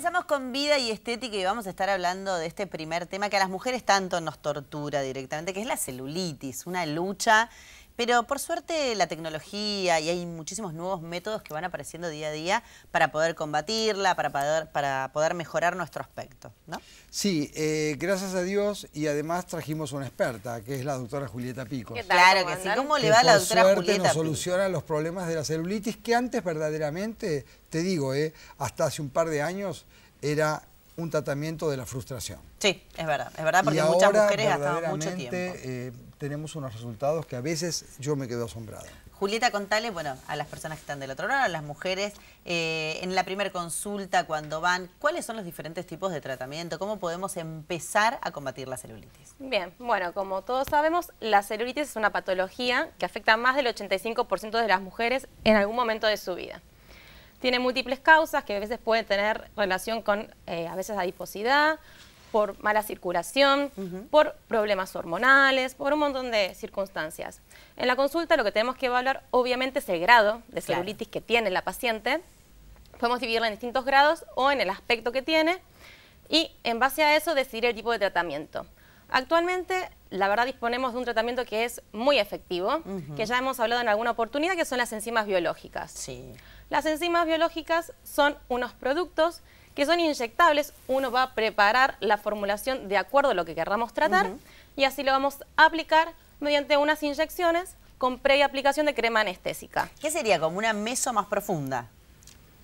Comenzamos con vida y estética y vamos a estar hablando de este primer tema que a las mujeres tanto nos tortura directamente, que es la celulitis, una lucha pero por suerte la tecnología y hay muchísimos nuevos métodos que van apareciendo día a día para poder combatirla, para poder, para poder mejorar nuestro aspecto, ¿no? Sí, eh, gracias a Dios y además trajimos una experta, que es la doctora Julieta Pico. Claro que sí, ¿cómo le va a la doctora suerte Nos soluciona los problemas de la celulitis que antes verdaderamente, te digo, eh, hasta hace un par de años era un tratamiento de la frustración. Sí, es verdad, es verdad, porque muchas mujeres gastaban mucho tiempo. Eh, tenemos unos resultados que a veces yo me quedo asombrada. Julieta, contale, bueno, a las personas que están del otro lado, a las mujeres, eh, en la primera consulta, cuando van, ¿cuáles son los diferentes tipos de tratamiento? ¿Cómo podemos empezar a combatir la celulitis? Bien, bueno, como todos sabemos, la celulitis es una patología que afecta a más del 85% de las mujeres en algún momento de su vida. Tiene múltiples causas que a veces pueden tener relación con, eh, a veces, adiposidad, por mala circulación, por problemas hormonales, por un montón de circunstancias. En la consulta lo que tenemos que evaluar obviamente es el grado de celulitis que tiene la paciente. Podemos dividirla en distintos grados o en el aspecto que tiene y en base a eso decidir el tipo de tratamiento. Actualmente, la verdad, disponemos de un tratamiento que es muy efectivo, que ya hemos hablado en alguna oportunidad, que son las enzimas biológicas. Las enzimas biológicas son unos productos que son inyectables. Uno va a preparar la formulación de acuerdo a lo que querramos tratar y así lo vamos a aplicar mediante unas inyecciones con previa aplicación de crema anestésica. ¿Qué sería? ¿Como una meso más profunda?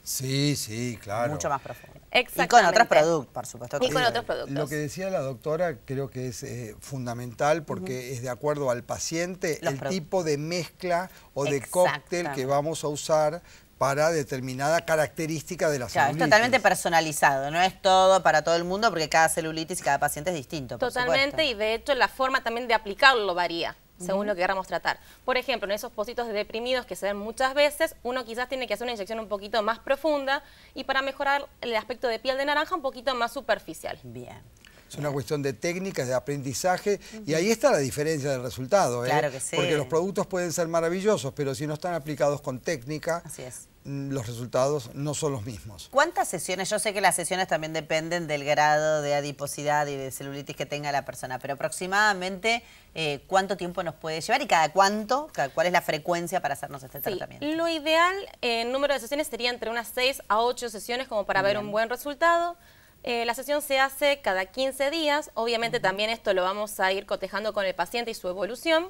Sí, sí, claro. Mucho más profunda. Y con otros productos, por supuesto. Y con otros productos. Lo que decía la doctora creo que es eh, fundamental porque es de acuerdo al paciente el tipo de mezcla o de cóctel que vamos a usar para determinada característica de la Es totalmente personalizado, no es todo para todo el mundo porque cada celulitis y cada paciente es distinto. totalmente y de hecho la forma también de aplicarlo varía según lo que queramos tratar. Por ejemplo, en esos positos deprimidos que se ven muchas veces, uno quizás tiene que hacer una inyección un poquito más profunda y para mejorar el aspecto de piel de naranja un poquito más superficial. Bien. Es una cuestión de técnicas, de aprendizaje, y ahí está la diferencia del resultado. ¿eh? Claro que sí. Porque los productos pueden ser maravillosos, pero si no están aplicados con técnica, mm, los resultados no son los mismos. ¿Cuántas sesiones? Yo sé que las sesiones también dependen del grado de adiposidad y de celulitis que tenga la persona, pero aproximadamente eh, cuánto tiempo nos puede llevar y cada cuánto, cuál es la frecuencia para hacernos este tratamiento. Lo ideal en eh, número de sesiones sería entre unas 6 a 8 sesiones como para ver un buen resultado. Eh, la sesión se hace cada 15 días, obviamente también esto lo vamos a ir cotejando con el paciente y su evolución.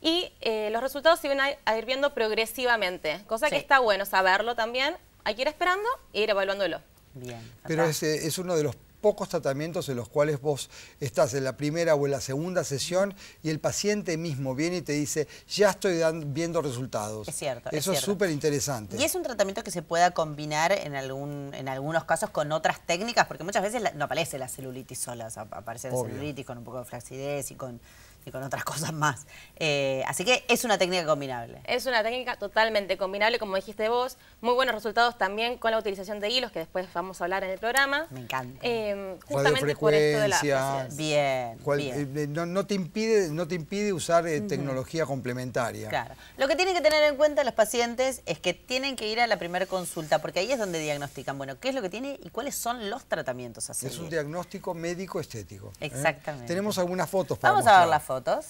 Y eh, los resultados se van a ir viendo progresivamente, cosa que está bueno saberlo también. Hay que ir esperando e ir evaluándolo. Bien. Pero es, uno de los pocos tratamientos en los cuales vos estás en la primera o en la segunda sesión y el paciente mismo viene y te dice, ya estoy viendo resultados. Es cierto. Eso es súper interesante. ¿Y es un tratamiento que se pueda combinar en, algún, en algunos casos con otras técnicas? Porque muchas veces no aparece la celulitis sola, aparece la celulitis con un poco de flacidez y con y con otras cosas más. Eh, así que es una técnica combinable. Es una técnica totalmente combinable, como dijiste vos. Muy buenos resultados también con la utilización de hilos, que después vamos a hablar en el programa. Me encanta. Eh, justamente por esto de la... Bien, bien. Eh, no, te impide, no te impide usar tecnología complementaria. Claro. Lo que tienen que tener en cuenta los pacientes es que tienen que ir a la primera consulta, porque ahí es donde diagnostican, bueno, qué es lo que tiene y cuáles son los tratamientos a Es un diagnóstico médico-estético. Exactamente. Tenemos algunas fotos para Vamos a ver las foto fotos.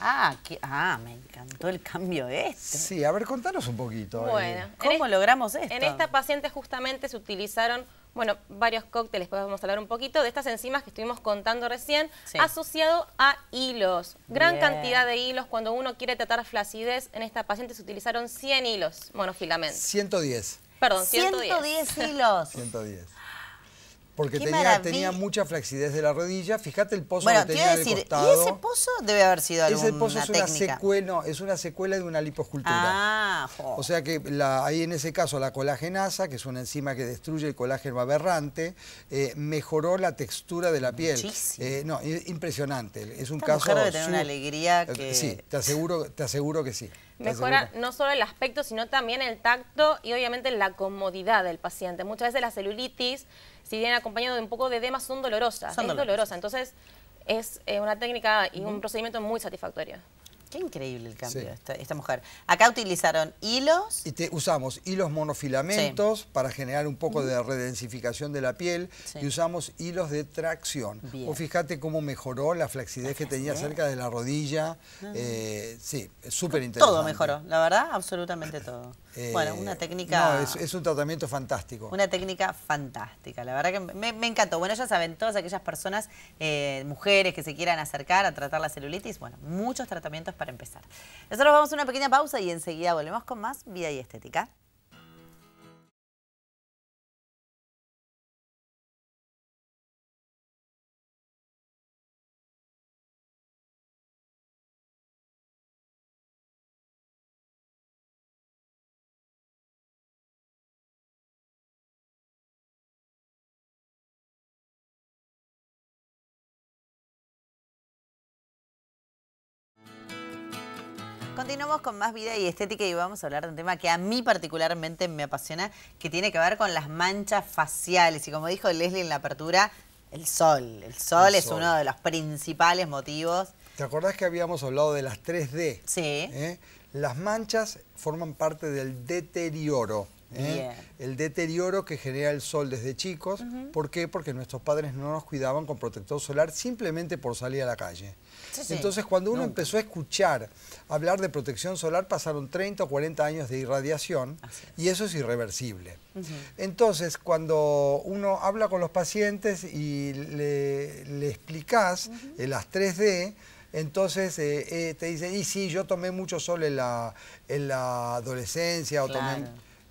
Ah, ah, me encantó el cambio este. Sí, a ver, contanos un poquito. Eh. Bueno, ¿cómo logramos esto? En esta paciente justamente se utilizaron, bueno, varios cócteles, después vamos a hablar un poquito, de estas enzimas que estuvimos contando recién, asociado a hilos. Gran cantidad de hilos. Cuando uno quiere tratar flacidez, en esta paciente se utilizaron 100 hilos monofilamentos. 110. Perdón, 110. 110 hilos. 110. Porque tenía, tenía, mucha flexidez de la rodilla. Fíjate el pozo que tenía ¿Y ese pozo debe haber sido alguna Ese pozo es una, secuela, es una secuela de una liposcultura. Ah, O sea que la, ahí en ese caso la colagenasa, que es una enzima que destruye el colágeno aberrante, eh, mejoró la textura de la piel. Eh, no, impresionante. Es un caso... Mujer debe tener una alegría eh, que... Sí, te aseguro, te aseguro que sí. Mejora no solo el aspecto, sino también el tacto y obviamente la comodidad del paciente. Muchas veces la celulitis si bien acompañado de un poco de edema, son dolorosas. Son dolorosa. Entonces, es eh, una técnica y un procedimiento muy satisfactorio. Qué increíble el cambio esta, mujer. Acá utilizaron hilos. Y te, usamos hilos monofilamentos para generar un poco de redensificación de la piel y usamos hilos de tracción. O fíjate cómo mejoró la flexidez que tenía cerca de la rodilla. Ah. Eh, sí, súper interesante. Todo mejoró, la verdad, absolutamente todo bueno, eh, una técnica... No, es, un tratamiento fantástico. Una técnica fantástica, la verdad que me, encantó. Bueno, ya saben, todas aquellas personas, eh, mujeres que se quieran acercar a tratar la celulitis, bueno, muchos tratamientos para empezar. Nosotros vamos a una pequeña pausa y enseguida volvemos con más Vida y Estética. Continuamos con más vida y estética y vamos a hablar de un tema que a mí particularmente me apasiona, que tiene que ver con las manchas faciales. Y como dijo Leslie en la apertura, el sol. El sol es uno de los principales motivos. ¿Te acordás que habíamos hablado de las 3D? Sí. ¿Eh? Las manchas forman parte del deterioro. ¿eh? el deterioro que genera el sol desde chicos. ¿Por qué? Porque nuestros padres no nos cuidaban con protector solar simplemente por salir a la calle. Entonces, cuando uno empezó a escuchar hablar de protección solar, pasaron 30 o 40 años de irradiación y eso es irreversible. Entonces, cuando uno habla con los pacientes y le, explicas explicás eh, las 3D, entonces eh, te dice, y sí, yo tomé mucho sol en la, adolescencia o tomé...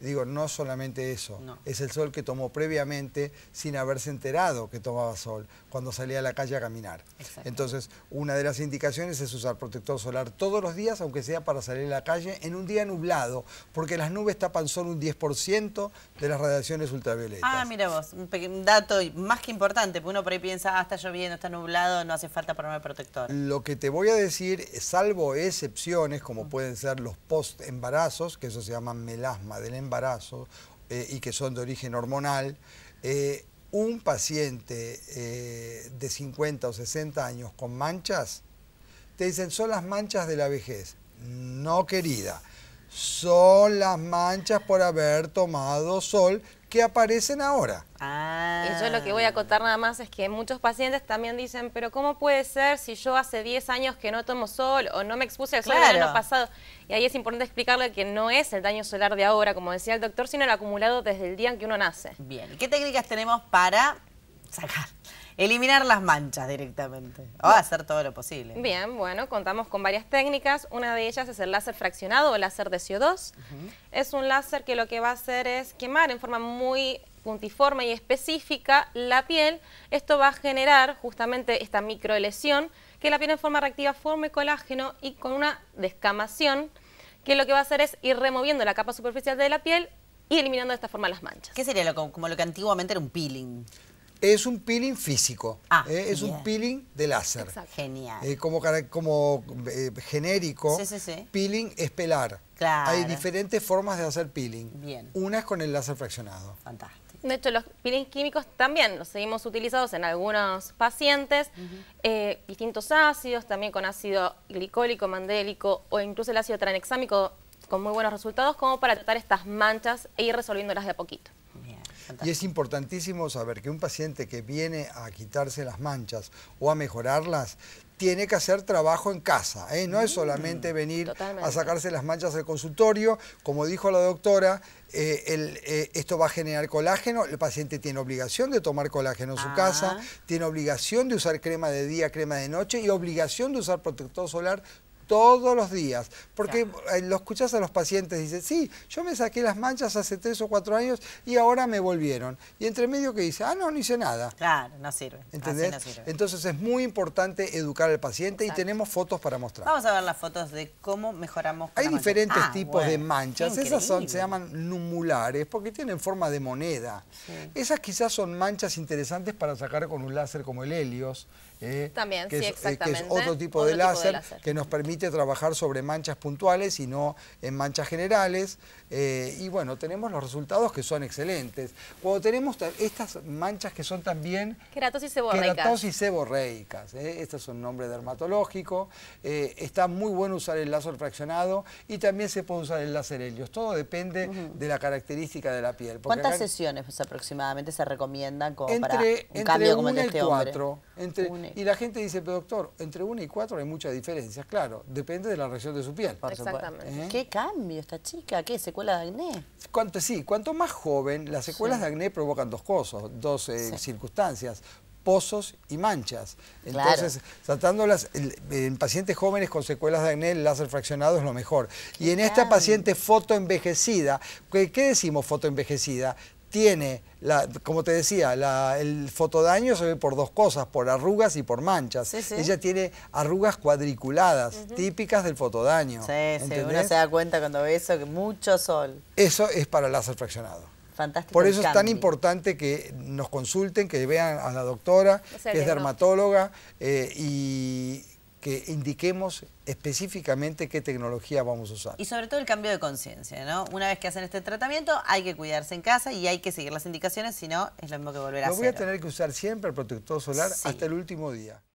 Digo, no solamente eso, es el sol que tomó previamente sin haberse enterado que tomaba sol cuando salía a la calle a caminar. Entonces, una de las indicaciones es usar protector solar todos los días, aunque sea para salir a la calle, en un día nublado, porque las nubes tapan solo un 10% de las radiaciones ultravioletas. Ah, mira vos, un dato más que importante, porque uno por ahí piensa, ah, está lloviendo, está nublado, no hace falta ponerme protector. Lo que te voy a decir, salvo excepciones, como pueden ser los post-embarazos, que eso se llama melasma del embarazo, eh, y que son de origen hormonal, eh, un paciente eh, de 50 o 60 años con manchas, te dicen, son las manchas de la vejez. No, querida, son las manchas por haber tomado sol que aparecen ahora. Y ah. yo lo que voy a contar nada más es que muchos pacientes también dicen, pero ¿cómo puede ser si yo hace 10 años que no tomo sol o no me expuse al sol en el año pasado? Y ahí es importante explicarle que no es el daño solar de ahora, como decía el doctor, sino el acumulado desde el día en que uno nace. Bien, ¿qué técnicas tenemos para sacar? Eliminar las manchas directamente. O a hacer todo lo posible. Bien, bueno, contamos con varias técnicas. Una de ellas es el láser fraccionado o láser de CO2. Es un láser que lo que va a hacer es quemar en forma muy puntiforme y específica la piel. Esto va a generar justamente esta microlesión que la piel en forma reactiva forme colágeno y con una descamación que lo que va a hacer es ir removiendo la capa superficial de la piel y eliminando de esta forma las manchas. ¿Qué sería como lo que antiguamente era un peeling? Es un peeling físico, ah, ¿eh? es un peeling de láser. Genial. Eh, como como eh, genérico, peeling es pelar. Hay diferentes formas de hacer peeling. Bien. Una es con el láser fraccionado. Fantástico. De hecho, los peelings químicos también los seguimos utilizados en algunos pacientes, distintos ácidos, también con ácido glicólico, mandélico o incluso el ácido tranexámico con muy buenos resultados como para tratar estas manchas e ir resolviéndolas de a poquito. Y es importantísimo saber que un paciente que viene a quitarse las manchas o a mejorarlas, tiene que hacer trabajo en casa, ¿eh? no es mm. solamente venir a sacarse las manchas del consultorio, como dijo la doctora, eh, eh, esto va a generar colágeno, el paciente tiene obligación de tomar colágeno en su ah. casa, tiene obligación de usar crema de día, crema de noche y obligación de usar protector solar todos los días. Porque eh, lo escuchás a los pacientes, dicen, sí, yo me saqué las manchas hace tres o cuatro años y ahora me volvieron. Y entre medio que dice, ah, no, no hice nada. Claro, no sirve. ¿Entendés? Entonces es muy importante educar al paciente y tenemos fotos para mostrar. Vamos a ver las fotos de cómo mejoramos. Hay diferentes ah, tipos de manchas. Esas son, se llaman numulares porque tienen forma de moneda. Esas quizás son manchas interesantes para sacar con un láser como el Helios ¿eh? También, sí, exactamente. Eh, que es otro tipo, de, láser que nos permite trabajar sobre manchas puntuales y no en manchas generales. Eh, y bueno, tenemos los resultados que son excelentes. Cuando tenemos estas manchas que son también... Keratosis seborreicas. Keratosis seborreicas. Este es un nombre dermatológico. está muy bueno usar el láser fraccionado y también se puede usar el láser helios. Todo depende de la característica de la piel. ¿Cuántas sesiones aproximadamente se recomiendan para un cambio como el este y la gente dice, pero doctor, entre 1 y 4 hay muchas diferencias, claro, depende de la reacción de su piel. Exactamente. ¿Eh? ¿Qué cambio esta chica? ¿Qué? ¿Secuela de acné? Cuanto, sí, cuanto más joven, las secuelas de acné provocan dos cosas, dos eh, circunstancias pozos y manchas. Entonces, tratándolas en pacientes jóvenes con secuelas de acné, el láser fraccionado es lo mejor. Y en esta paciente fotoenvejecida, ¿qué decimos fotoenvejecida? tiene, la, como te decía, el fotodaño se ve por dos cosas, por arrugas y por manchas. Ella tiene arrugas cuadriculadas, típicas del fotodaño. Sí, sí, uno se da cuenta cuando ve eso, que mucho sol. Eso es para el láser fraccionado. Fantástico Por eso es tan importante que nos consulten, que vean a la doctora, que, es dermatóloga eh, y que indiquemos específicamente qué tecnología vamos a usar. Y sobre todo el cambio de conciencia, ¿no? Una vez que hacen este tratamiento hay que cuidarse en casa y hay que seguir las indicaciones, si no es lo mismo que volver a hacer. voy a tener que usar siempre el protector solar hasta el último día.